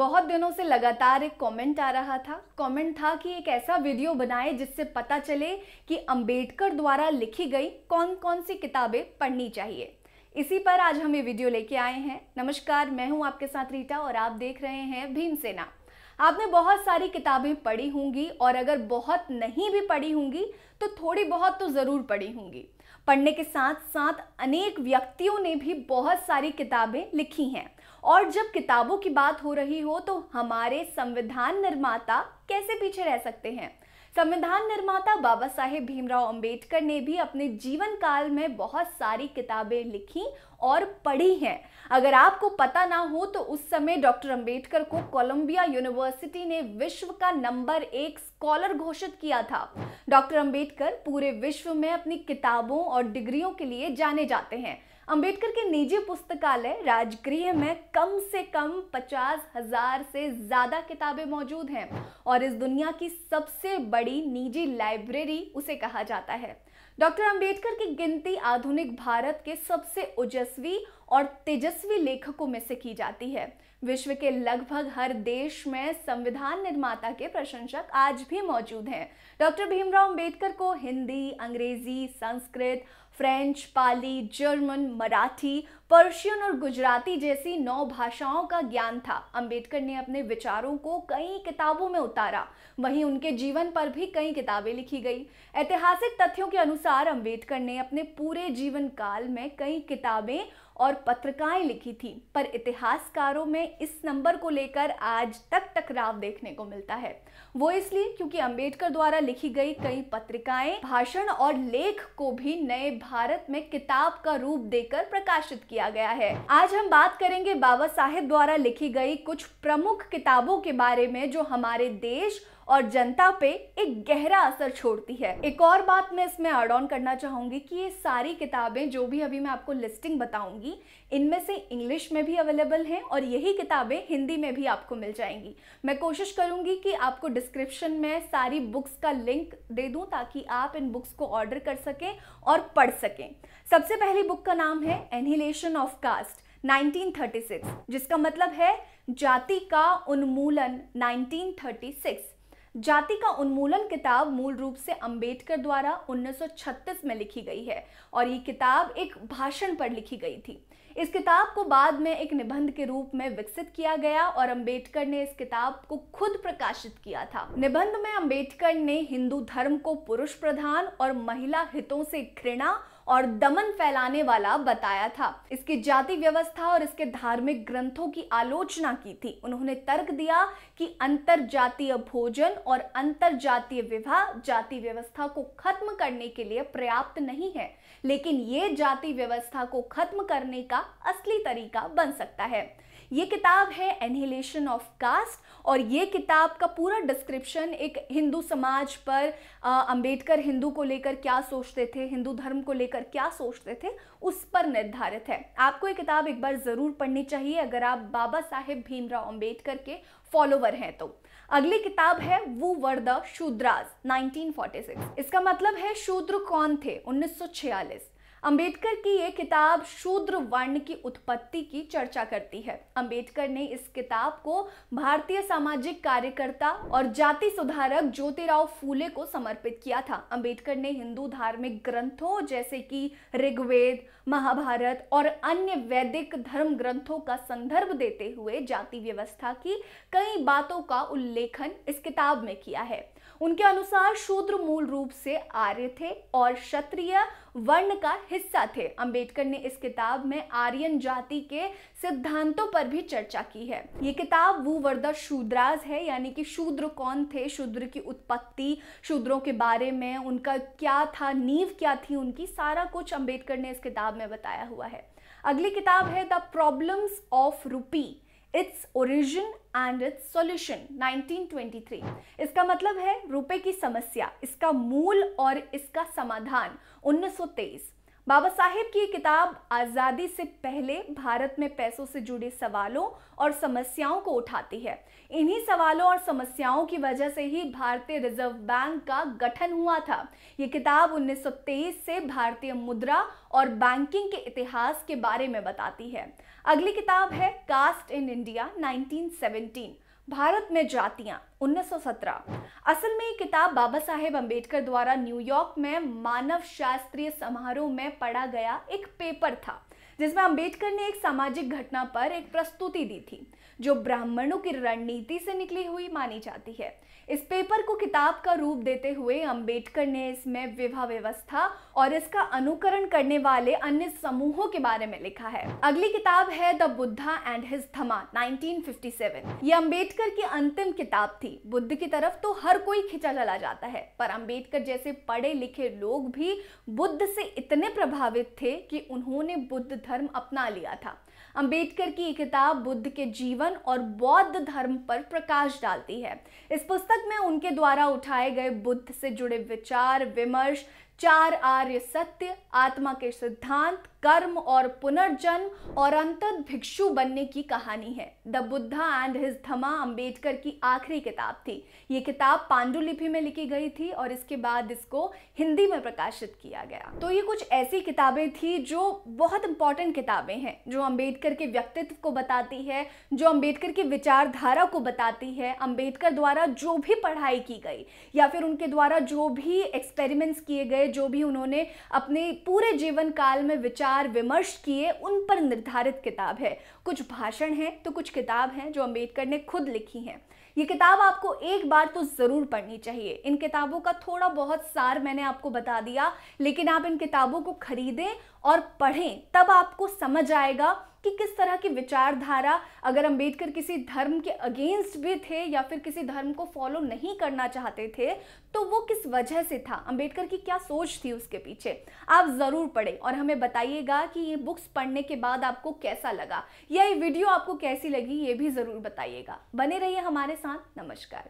बहुत दिनों से लगातार एक कमेंट आ रहा था कमेंट था कि एक ऐसा वीडियो बनाए जिससे पता चले कि अंबेडकर द्वारा लिखी गई कौन कौन सी किताबें पढ़नी चाहिए इसी पर आज हम ये वीडियो लेके आए हैं नमस्कार मैं हूं आपके साथ रीटा और आप देख रहे हैं भीमसेना आपने बहुत सारी किताबें पढ़ी होंगी और अगर बहुत नहीं भी पढ़ी होंगी तो थोड़ी बहुत तो ज़रूर पढ़ी होंगी पढ़ने के साथ साथ अनेक व्यक्तियों ने भी बहुत सारी किताबें लिखी हैं और जब किताबों की बात हो रही हो तो हमारे संविधान निर्माता कैसे पीछे रह सकते हैं संविधान निर्माता बाबा साहेब भीमराव अंबेडकर ने भी अपने जीवन काल में बहुत सारी किताबें लिखी और पढ़ी हैं अगर आपको पता ना हो तो उस समय डॉक्टर अंबेडकर को कोलंबिया यूनिवर्सिटी ने विश्व का नंबर एक स्कॉलर घोषित किया था डॉक्टर अंबेडकर पूरे विश्व में अपनी किताबों और डिग्रियों के लिए जाने जाते हैं अंबेडकर के निजी पुस्तकालय राजगृह में कम से कम पचास हजार से ज्यादा किताबें मौजूद हैं और इस दुनिया की सबसे बड़ी निजी लाइब्रेरी उसे कहा जाता है डॉक्टर अंबेडकर की गिनती आधुनिक भारत के सबसे ओजस्वी और तेजस्वी लेखकों में से की जाती है विश्व के लगभग हर देश में संविधान निर्माता के प्रशंसक आज भी मौजूद हैं डॉक्टर भीमराव अंबेडकर को Hindi Angrezi Sanskrit French Pali German Marathi Persian और गुजराती जैसी नौ भाषाओं का ज्ञान था अंबेडकर ने अपने विचारों को कई किताबों में उतारा वहीं उनके जीवन पर भी कई किताबें लिखी गई ऐतिहासिक तथ्यों के अनुसार अंबेडकर ने अपने पूरे जीवन काल में कई किताबें और पत्रिकाएं लिखी थी पर इतिहासकारों में इस नंबर को लेकर आज तक टकराव देखने को मिलता है वो इसलिए क्योंकि अंबेडकर द्वारा लिखी गई कई पत्रिकाएं भाषण और लेख को भी नए भारत में किताब का रूप देकर प्रकाशित किया गया है आज हम बात करेंगे बाबा साहेब द्वारा लिखी गई कुछ प्रमुख किताबों के बारे में जो हमारे देश और जनता पे एक गहरा असर छोड़ती है एक और बात मैं इसमें एड ऑन करना चाहूंगी कि ये सारी किताबें जो भी अभी मैं आपको लिस्टिंग बताऊंगी इनमें से इंग्लिश में भी अवेलेबल हैं और यही किताबें हिंदी में भी आपको मिल जाएंगी मैं कोशिश करूंगी कि आपको डिस्क्रिप्शन में सारी बुक्स का लिंक दे दूं ताकि आप इन बुक्स को ऑर्डर कर सकें और पढ़ सकें सबसे पहली बुक का नाम है एनहिलेशन ऑफ कास्ट 1936 जिसका मतलब है जाति का उन्मूलन 1936 जाति का उन्मूलन किताब मूल रूप से अंबेडकर द्वारा 1936 में लिखी गई है और ये किताब एक भाषण पर लिखी गई थी इस किताब को बाद में एक निबंध के रूप में विकसित किया गया और अंबेडकर ने इस किताब को खुद प्रकाशित किया था निबंध में अंबेडकर ने हिंदू धर्म को पुरुष प्रधान और महिला हितों से घृणा और दमन फैलाने वाला बताया था इसकी जाति व्यवस्था और इसके धार्मिक ग्रंथों की आलोचना की थी उन्होंने तर्क दिया कि अंतर जातीय भोजन और अंतर जातीय विवाह जाति व्यवस्था को खत्म करने के लिए पर्याप्त नहीं है लेकिन ये जाति व्यवस्था को खत्म करने का असली तरीका बन सकता है ये किताब है एनहिलेशन ऑफ कास्ट और ये किताब का पूरा डिस्क्रिप्शन एक हिंदू समाज पर अंबेडकर हिंदू को लेकर क्या सोचते थे हिंदू धर्म को लेकर क्या सोचते थे उस पर निर्धारित है आपको ये किताब एक बार ज़रूर पढ़नी चाहिए अगर आप बाबा साहेब भीमराव अम्बेडकर के फॉलोवर हैं तो अगली किताब है वो वर द शूद्राज 1946 इसका मतलब है शूद्र कौन थे 1946 अंबेडकर की ये किताब शूद्र वर्ण की उत्पत्ति की चर्चा करती है अंबेडकर ने इस किताब को भारतीय सामाजिक कार्यकर्ता और जाति सुधारक ज्योतिराव फूले को समर्पित किया था अंबेडकर ने हिंदू धार्मिक ग्रंथों जैसे कि ऋग्वेद महाभारत और अन्य वैदिक धर्म ग्रंथों का संदर्भ देते हुए जाति व्यवस्था की कई बातों का उल्लेखन इस किताब में किया है उनके अनुसार शूद्र मूल रूप से आर्य थे और क्षत्रिय वर्ण का हिस्सा थे अंबेडकर ने इस किताब में आर्यन जाति के सिद्धांतों पर भी चर्चा की है ये किताब वो वर्दा शूद्राज है यानी कि शूद्र कौन थे शूद्र की उत्पत्ति शूद्रों के बारे में उनका क्या था नींव क्या थी उनकी सारा कुछ अंबेडकर ने इस किताब में बताया हुआ है अगली किताब है the problems of rupee its origin and its solution 1923 इसका मतलब है रुपए की समस्या इसका मूल और इसका समाधान 1923 बाबा साहेब की ये किताब आज़ादी से पहले भारत में पैसों से जुड़े सवालों और समस्याओं को उठाती है इन्हीं सवालों और समस्याओं की वजह से ही भारतीय रिजर्व बैंक का गठन हुआ था ये किताब 1923 से भारतीय मुद्रा और बैंकिंग के इतिहास के बारे में बताती है अगली किताब है कास्ट इन इंडिया 1917 भारत में जातियां 1917 असल में ये किताब बाबा साहेब अम्बेडकर द्वारा न्यूयॉर्क में मानव शास्त्रीय समारोह में पढ़ा गया एक पेपर था जिसमें अंबेडकर ने एक सामाजिक घटना पर एक प्रस्तुति दी थी जो ब्राह्मणों की रणनीति से निकली हुई मानी जाती है इस पेपर को किताब का रूप देते हुए अंबेडकर ने इसमें विवाह व्यवस्था और इसका अनुकरण करने वाले अन्य समूहों के बारे में लिखा है अगली किताब है द बुद्धा एंड हिज थमा 1957 ये अंबेडकर की अंतिम किताब थी बुद्ध की तरफ तो हर कोई खिंचा चला जाता है पर अंबेडकर जैसे पढ़े लिखे लोग भी बुद्ध से इतने प्रभावित थे कि उन्होंने बुद्ध धर्म अपना लिया था अंबेडकर की किताब बुद्ध के जीवन और बौद्ध धर्म पर प्रकाश डालती है इस पुस्तक में उनके द्वारा उठाए गए बुद्ध से जुड़े विचार विमर्श चार आर्य सत्य आत्मा के सिद्धांत कर्म और पुनर्जन्म और अंतत भिक्षु बनने की कहानी है the Buddha and his Dhamma Ambedkar की आखिरी किताब थी ये किताब पांडुलिपि में लिखी गई थी और इसके बाद इसको हिंदी में प्रकाशित किया गया तो ये कुछ ऐसी किताबें थी जो बहुत इंपॉर्टेंट किताबें हैं जो अम्बेडकर के व्यक्तित्व को बताती है जो अम्बेडकर की विचारधारा को बताती है अम्बेडकर द्वारा जो भी पढ़ाई की गई या फिर उनके द्वारा जो भी एक्सपेरिमेंट्स किए गए जो भी उन्होंने अपने पूरे जीवन काल में विचार विचार विमर्श किए उन पर निर्धारित किताब है कुछ भाषण हैं तो कुछ किताब हैं जो अंबेडकर ने खुद लिखी हैं ये किताब आपको एक बार तो ज़रूर पढ़नी चाहिए इन किताबों का थोड़ा बहुत सार मैंने आपको बता दिया लेकिन आप इन किताबों को खरीदें और पढ़ें तब आपको समझ आएगा कि किस तरह की विचारधारा अगर अंबेडकर किसी धर्म के अगेंस्ट भी थे या फिर किसी धर्म को फॉलो नहीं करना चाहते थे तो वो किस वजह से था अंबेडकर की क्या सोच थी उसके पीछे आप ज़रूर पढ़ें और हमें बताइएगा कि ये बुक्स पढ़ने के बाद आपको कैसा लगा या ये वीडियो आपको कैसी लगी ये भी ज़रूर बताइएगा बने रहिए हमारे साथ नमस्कार